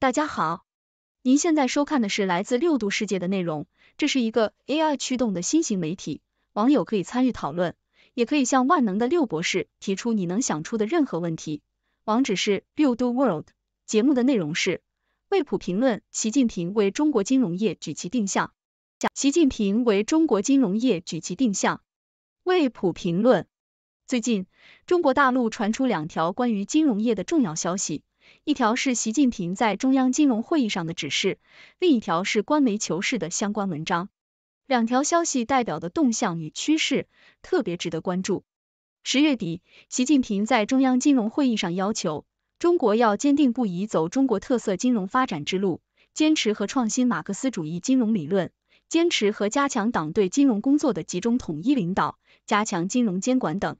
大家好，您现在收看的是来自六度世界的内容，这是一个 AI 驱动的新型媒体，网友可以参与讨论，也可以向万能的六博士提出你能想出的任何问题。网址是六度 World。节目的内容是：未普评论，习近平为中国金融业举旗定向。习近平为中国金融业举旗定向。未普评论，最近中国大陆传出两条关于金融业的重要消息。一条是习近平在中央金融会议上的指示，另一条是官媒求是的相关文章。两条消息代表的动向与趋势特别值得关注。十月底，习近平在中央金融会议上要求，中国要坚定不移走中国特色金融发展之路，坚持和创新马克思主义金融理论，坚持和加强党对金融工作的集中统一领导，加强金融监管等。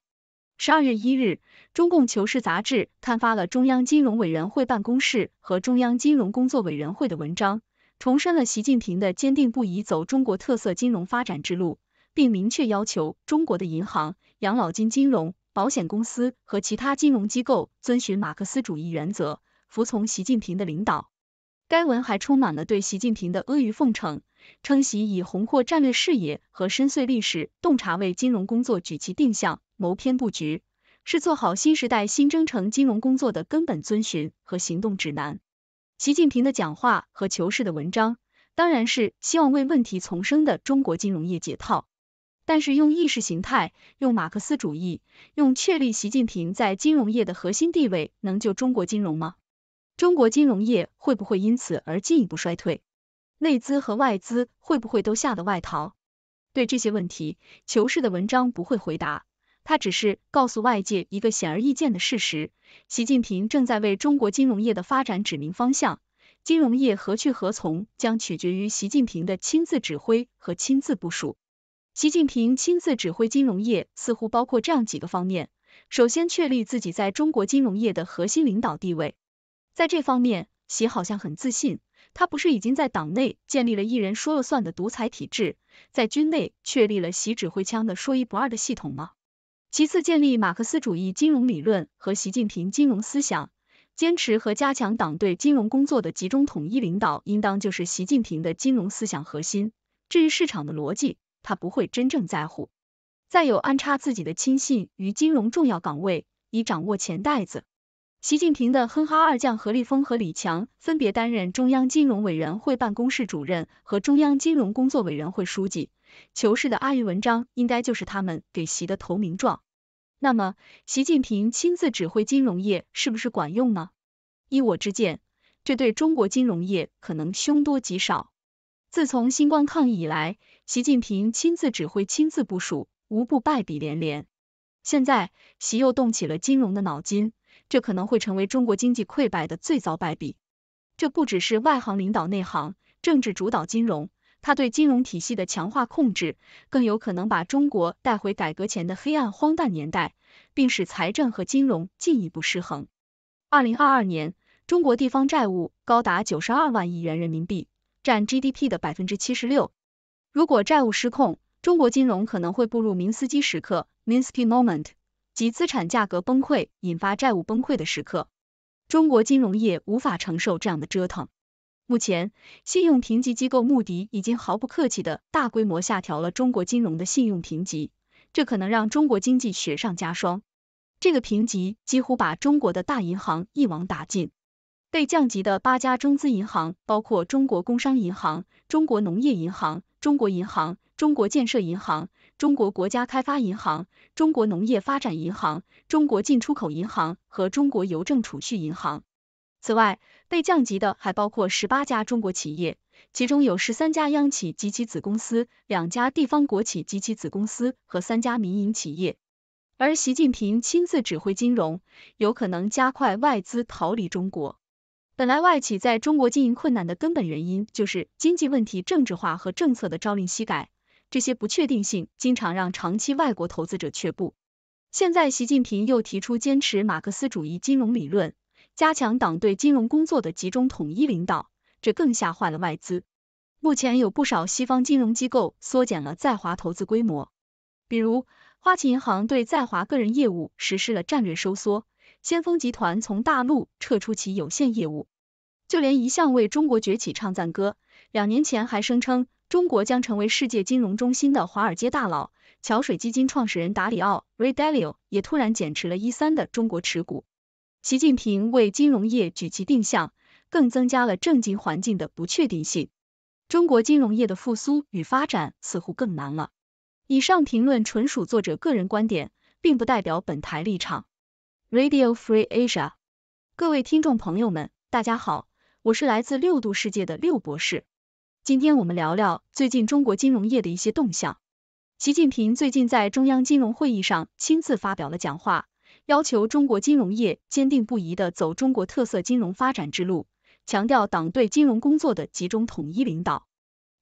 十二月一日，中共求是杂志刊发了中央金融委员会办公室和中央金融工作委员会的文章，重申了习近平的坚定不移走中国特色金融发展之路，并明确要求中国的银行、养老金、金融保险公司和其他金融机构遵循马克思主义原则，服从习近平的领导。该文还充满了对习近平的阿谀奉承，称习以宏阔战略视野和深邃历史洞察为金融工作举旗定向。谋篇布局是做好新时代新征程金融工作的根本遵循和行动指南。习近平的讲话和求是的文章当然是希望为问题丛生的中国金融业解套，但是用意识形态、用马克思主义、用确立习近平在金融业的核心地位能救中国金融吗？中国金融业会不会因此而进一步衰退？内资和外资会不会都吓得外逃？对这些问题，求是的文章不会回答。他只是告诉外界一个显而易见的事实：习近平正在为中国金融业的发展指明方向。金融业何去何从，将取决于习近平的亲自指挥和亲自部署。习近平亲自指挥金融业，似乎包括这样几个方面：首先，确立自己在中国金融业的核心领导地位。在这方面，习好像很自信。他不是已经在党内建立了一人说了算的独裁体制，在军内确立了“习指挥枪”的说一不二的系统吗？其次，建立马克思主义金融理论和习近平金融思想，坚持和加强党对金融工作的集中统一领导，应当就是习近平的金融思想核心。至于市场的逻辑，他不会真正在乎。再有，安插自己的亲信于金融重要岗位，以掌握钱袋子。习近平的“哼哈二将”何立峰和李强分别担任中央金融委员会办公室主任和中央金融工作委员会书记。求是的阿谀文章应该就是他们给习的投名状。那么，习近平亲自指挥金融业是不是管用呢？依我之见，这对中国金融业可能凶多吉少。自从新冠抗疫以来，习近平亲自指挥、亲自部署，无不败笔连连。现在，习又动起了金融的脑筋，这可能会成为中国经济溃败的最早败笔。这不只是外行领导内行，政治主导金融。他对金融体系的强化控制，更有可能把中国带回改革前的黑暗荒诞年代，并使财政和金融进一步失衡。二零二二年，中国地方债务高达九十二万亿元人民币，占 GDP 的百分之七十六。如果债务失控，中国金融可能会步入明斯基时刻 （Minsky Moment），即资产价格崩溃引发债务崩溃的时刻。中国金融业无法承受这样的折腾。目前，信用评级机构穆迪已经毫不客气地大规模下调了中国金融的信用评级，这可能让中国经济雪上加霜。这个评级几乎把中国的大银行一网打尽，被降级的八家中资银行包括中国工商银行、中国农业银行、中国银行、中国建设银行、中国国家开发银行、中国农业发展银行、中国进出口银行和中国邮政储蓄银行。此外，被降级的还包括十八家中国企业，其中有十三家央企及其子公司，两家地方国企及其子公司和三家民营企业。而习近平亲自指挥金融，有可能加快外资逃离中国。本来外企在中国经营困难的根本原因就是经济问题政治化和政策的朝令夕改，这些不确定性经常让长期外国投资者却步。现在习近平又提出坚持马克思主义金融理论。加强党对金融工作的集中统一领导，这更吓坏了外资。目前有不少西方金融机构缩减了在华投资规模，比如花旗银行对在华个人业务实施了战略收缩，先锋集团从大陆撤出其有限业务。就连一向为中国崛起唱赞歌，两年前还声称中国将成为世界金融中心的华尔街大佬，桥水基金创始人达里奥 （Ray Dalio） 也突然减持了一三的中国持股。习近平为金融业举旗定向，更增加了政经环境的不确定性。中国金融业的复苏与发展似乎更难了。以上评论纯属作者个人观点，并不代表本台立场。Radio Free Asia，各位听众朋友们，大家好，我是来自六度世界的六博士。今天我们聊聊最近中国金融业的一些动向。习近平最近在中央金融会议上亲自发表了讲话。要求中国金融业坚定不移的走中国特色金融发展之路，强调党对金融工作的集中统一领导。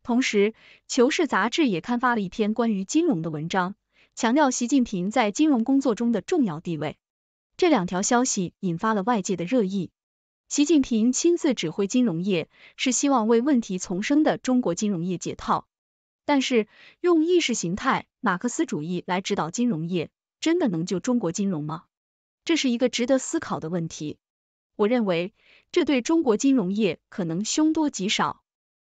同时，《求是》杂志也刊发了一篇关于金融的文章，强调习近平在金融工作中的重要地位。这两条消息引发了外界的热议。习近平亲自指挥金融业，是希望为问题丛生的中国金融业解套。但是，用意识形态马克思主义来指导金融业，真的能救中国金融吗？这是一个值得思考的问题。我认为这对中国金融业可能凶多吉少。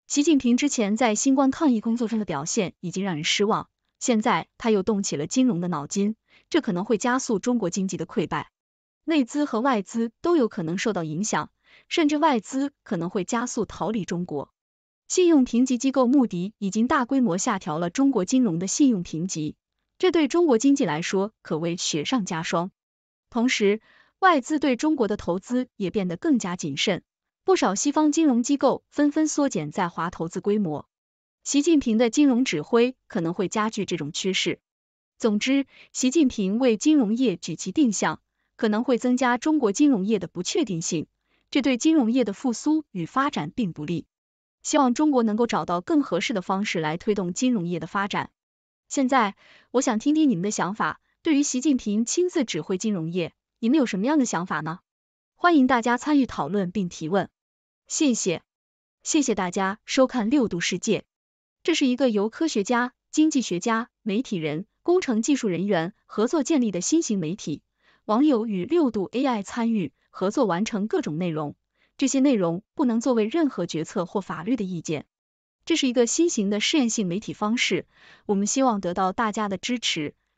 习近平之前在新冠抗疫工作中的表现已经让人失望，现在他又动起了金融的脑筋，这可能会加速中国经济的溃败。内资和外资都有可能受到影响，甚至外资可能会加速逃离中国。信用评级机构穆迪已经大规模下调了中国金融的信用评级，这对中国经济来说可谓雪上加霜。同时，外资对中国的投资也变得更加谨慎，不少西方金融机构纷纷缩减在华投资规模。习近平的金融指挥可能会加剧这种趋势。总之，习近平为金融业举旗定向，可能会增加中国金融业的不确定性，这对金融业的复苏与发展并不利。希望中国能够找到更合适的方式来推动金融业的发展。现在，我想听听你们的想法。对于习近平亲自指挥金融业，你们有什么样的想法呢？欢迎大家参与讨论并提问，谢谢，谢谢大家收看六度世界。这是一个由科学家、经济学家、媒体人、工程技术人员合作建立的新型媒体，网友与六度 AI 参与合作完成各种内容，这些内容不能作为任何决策或法律的意见。这是一个新型的试验性媒体方式，我们希望得到大家的支持。